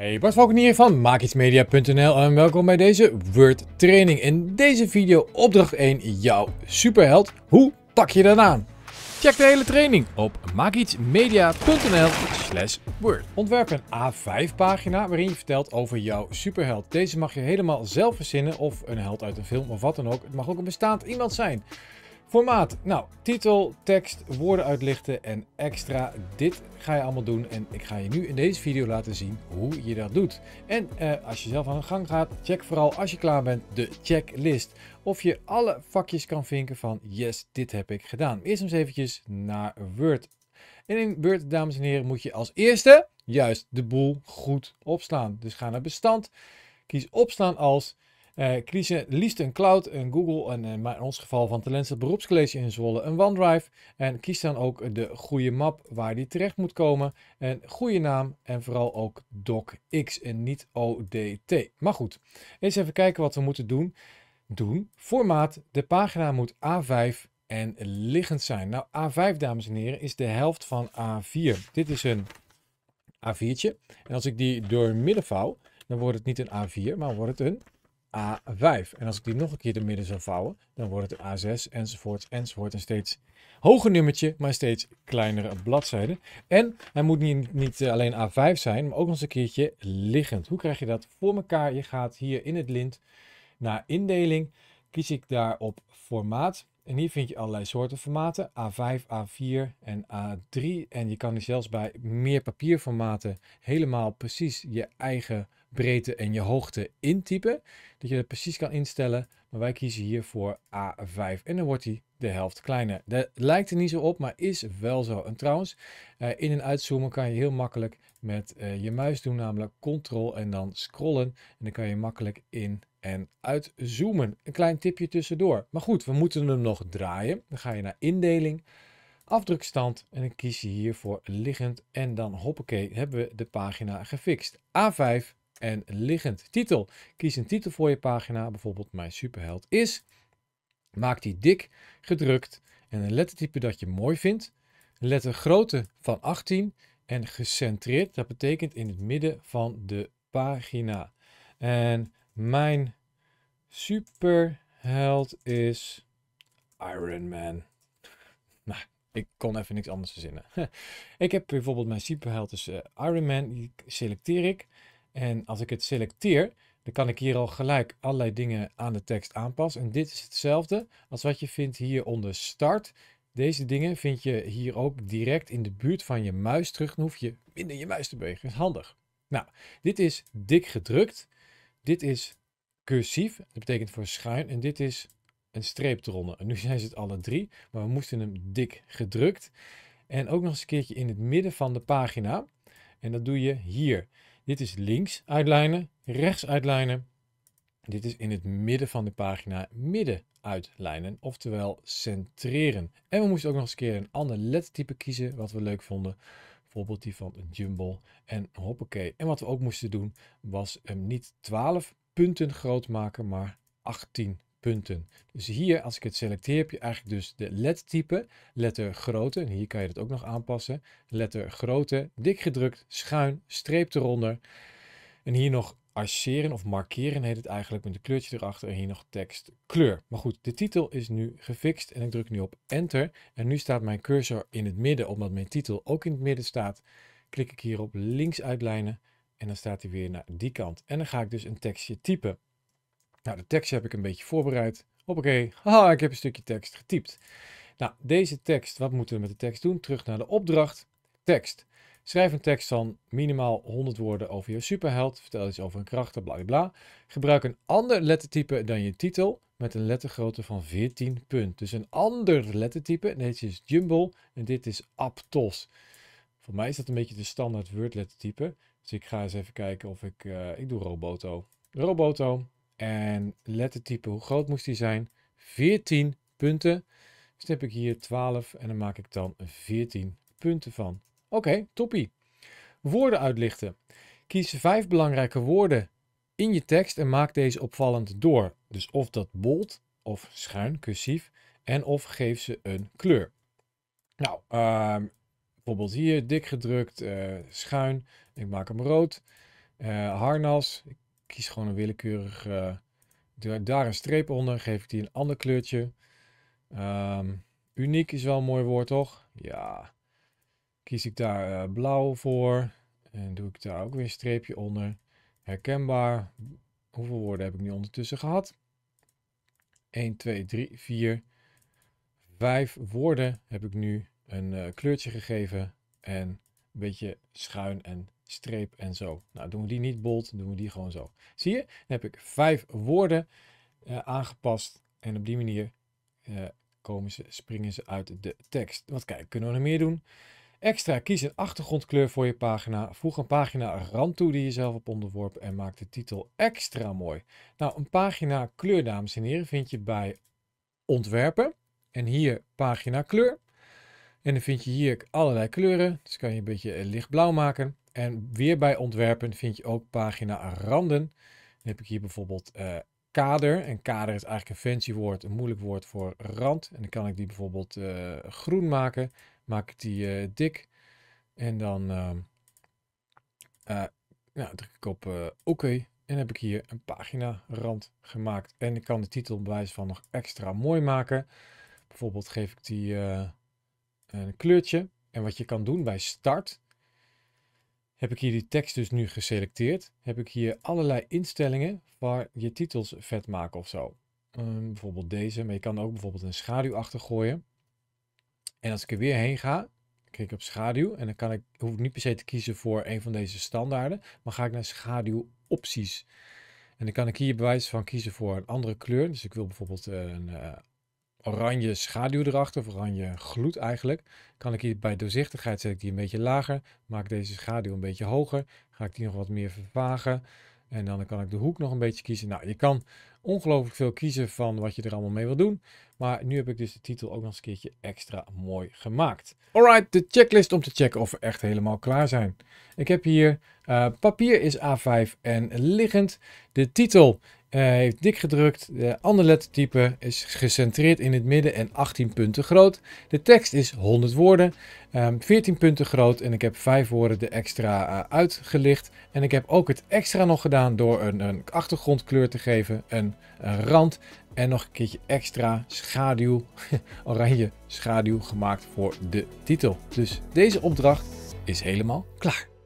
Hey, Bart Valkenier hier van MaakIetsMedia.nl en welkom bij deze Word training. In deze video opdracht 1, jouw superheld. Hoe pak je dat aan? Check de hele training op maakietsmedia.nl slash word. Ontwerp een A5 pagina waarin je vertelt over jouw superheld. Deze mag je helemaal zelf verzinnen of een held uit een film of wat dan ook. Het mag ook een bestaand iemand zijn. Formaat. Nou, titel, tekst, woorden uitlichten en extra. Dit ga je allemaal doen en ik ga je nu in deze video laten zien hoe je dat doet. En eh, als je zelf aan de gang gaat, check vooral als je klaar bent de checklist. Of je alle vakjes kan vinken van yes, dit heb ik gedaan. Eerst eens eventjes naar Word. En in Word, dames en heren, moet je als eerste juist de boel goed opslaan. Dus ga naar bestand, kies opslaan als... Kies eh, kiezen liefst een cloud, een Google en eh, in ons geval van Talents het beroepscollege in Zwolle een OneDrive. En kies dan ook de goede map waar die terecht moet komen. En goede naam en vooral ook DocX en niet ODT. Maar goed, eens even kijken wat we moeten doen. Doen. Formaat, de pagina moet A5 en liggend zijn. Nou, A5, dames en heren, is de helft van A4. Dit is een A4'tje. En als ik die door midden vouw, dan wordt het niet een A4, maar wordt het een A5. En als ik die nog een keer de midden zou vouwen, dan wordt het A6 enzovoort enzovoort. Een steeds hoger nummertje, maar steeds kleinere bladzijde. En hij moet niet, niet alleen A5 zijn, maar ook nog eens een keertje liggend. Hoe krijg je dat voor elkaar? Je gaat hier in het lint naar indeling. Kies ik daar op formaat. En hier vind je allerlei soorten formaten. A5, A4 en A3. En je kan hier zelfs bij meer papierformaten helemaal precies je eigen breedte en je hoogte intypen. Dat je dat precies kan instellen. Maar wij kiezen hier voor A5 en dan wordt hij de helft kleiner. Dat lijkt er niet zo op, maar is wel zo. En trouwens, eh, in- en uitzoomen kan je heel makkelijk met eh, je muis doen, namelijk Ctrl en dan scrollen. En dan kan je makkelijk in en uitzoomen. Een klein tipje tussendoor. Maar goed, we moeten hem nog draaien. Dan ga je naar indeling, afdrukstand en dan kies je hier voor liggend. En dan hoppakee, hebben we de pagina gefixt. A5 en liggend. Titel. Kies een titel voor je pagina, bijvoorbeeld Mijn Superheld is. Maak die dik, gedrukt en een lettertype dat je mooi vindt. Lettergrootte van 18 en gecentreerd. Dat betekent in het midden van de pagina. En mijn superheld is Iron Man. Nou, ik kon even niks anders verzinnen. ik heb bijvoorbeeld mijn superheld is eh, Iron Man. Die selecteer ik. En als ik het selecteer, dan kan ik hier al gelijk allerlei dingen aan de tekst aanpassen. En dit is hetzelfde als wat je vindt hier onder start. Deze dingen vind je hier ook direct in de buurt van je muis terug. Dan hoef je minder je muis te bewegen. Dat is handig. Nou, dit is dik gedrukt. Dit is cursief. Dat betekent voor schuin. En dit is een streep eronder. En nu zijn ze het alle drie. Maar we moesten hem dik gedrukt. En ook nog eens een keertje in het midden van de pagina. En dat doe je hier. Dit is links uitlijnen, rechts uitlijnen. Dit is in het midden van de pagina midden uitlijnen, oftewel centreren. En we moesten ook nog eens een keer een ander lettertype kiezen wat we leuk vonden. Bijvoorbeeld die van Jumble en Hoppakee. En wat we ook moesten doen was hem niet 12 punten groot maken, maar 18 punten. Dus hier, als ik het selecteer, heb je eigenlijk dus de lettertype, lettergrootte, en hier kan je dat ook nog aanpassen, lettergrootte, dik gedrukt, schuin, streep eronder, en hier nog arceren of markeren heet het eigenlijk met een kleurtje erachter en hier nog tekst kleur. Maar goed, de titel is nu gefixt en ik druk nu op enter en nu staat mijn cursor in het midden omdat mijn titel ook in het midden staat. Klik ik hier op links uitlijnen en dan staat hij weer naar die kant en dan ga ik dus een tekstje typen. Nou, de tekst heb ik een beetje voorbereid. Hoppakee, haha, ik heb een stukje tekst getypt. Nou, deze tekst, wat moeten we met de tekst doen? Terug naar de opdracht, tekst. Schrijf een tekst van minimaal 100 woorden over je superheld. Vertel iets over een kracht. bla bla. Gebruik een ander lettertype dan je titel met een lettergrootte van 14 punt. Dus een ander lettertype. Deze is Jumbo en dit is Aptos. Voor mij is dat een beetje de standaard Word lettertype. Dus ik ga eens even kijken of ik... Eh, ik doe Roboto. Roboto. En lettertype, hoe groot moest die zijn? 14 punten. Dan heb ik hier 12 en dan maak ik dan 14 punten van. Oké, okay, toppie. Woorden uitlichten. Kies vijf belangrijke woorden in je tekst en maak deze opvallend door. Dus of dat bold of schuin, cursief, en of geef ze een kleur. Nou, ehm, bijvoorbeeld hier dik gedrukt, eh, schuin, ik maak hem rood. Eh, harnas, ik kies gewoon een willekeurig. Uh, daar een streep onder, geef ik die een ander kleurtje. Ehm, uniek is wel een mooi woord, toch? Ja. Kies ik daar eh, blauw voor. En doe ik daar ook weer een streepje onder. Herkenbaar. Hoeveel woorden heb ik nu ondertussen gehad? 1, 2, 3, 4, 5 woorden heb ik nu een eh, kleurtje gegeven. En een beetje schuin en streep en zo. Nou, doen we die niet bold, doen we die gewoon zo. Zie je? Dan heb ik vijf woorden eh, aangepast en op die manier eh, komen ze, springen ze uit de tekst. Want kijk, kunnen we nog meer doen? Extra, kies een achtergrondkleur voor je pagina. Voeg een pagina rand toe die je zelf hebt onderworpen en maak de titel extra mooi. Nou, een pagina kleur, dames en heren, vind je bij ontwerpen. En hier pagina kleur. En dan vind je hier allerlei kleuren. Dus kan je een beetje eh, lichtblauw maken. En weer bij ontwerpen vind je ook pagina randen. Dan heb ik hier bijvoorbeeld eh, kader. En kader is eigenlijk een fancy woord, een moeilijk woord voor rand. En dan kan ik die bijvoorbeeld eh, groen maken. Maak ik die eh, dik. En dan ehm, nou, druk ik op oké. En heb ik hier een pagina rand gemaakt. En ik kan de titel bewijs van nog extra mooi maken. Bijvoorbeeld geef ik die een kleurtje. En wat je kan doen bij start, heb ik hier die tekst dus nu geselecteerd, heb ik hier allerlei instellingen waar je titels vet maken of zo. Ehm, bijvoorbeeld deze, maar je kan ook bijvoorbeeld een schaduw achter gooien. En als ik er weer heen ga, klik ik op schaduw en dan kan ik, hoef ik niet per se te kiezen voor een van deze standaarden, maar ga ik naar schaduwopties. En dan kan ik hier bij wijze van kiezen voor een andere kleur. Dus ik wil bijvoorbeeld een eh, oranje schaduw erachter, of oranje gloed eigenlijk, kan ik hier bij doorzichtigheid zet ik die een beetje lager, maak deze schaduw een beetje hoger, ga ik die nog wat meer vervagen en dan kan ik de hoek nog een beetje kiezen. Nou, je kan ongelooflijk veel kiezen van wat je er allemaal mee wil doen, maar nu heb ik dus de titel ook nog eens een keertje extra mooi gemaakt. Alright, de checklist om te checken of we echt helemaal klaar zijn. Ik heb hier eh, papier is A5 en liggend. De titel eh, heeft dik gedrukt. De andere lettertype is gecentreerd in het midden en 18 punten groot. De tekst is 100 woorden, 14 ehm, punten groot. En ik heb 5 woorden er extra eh, uitgelicht. En ik heb ook het extra nog gedaan door een, achtergrondkleur te geven, een rand. En nog een keertje extra schaduw, oranje schaduw gemaakt voor de titel. Dus deze opdracht is helemaal klaar.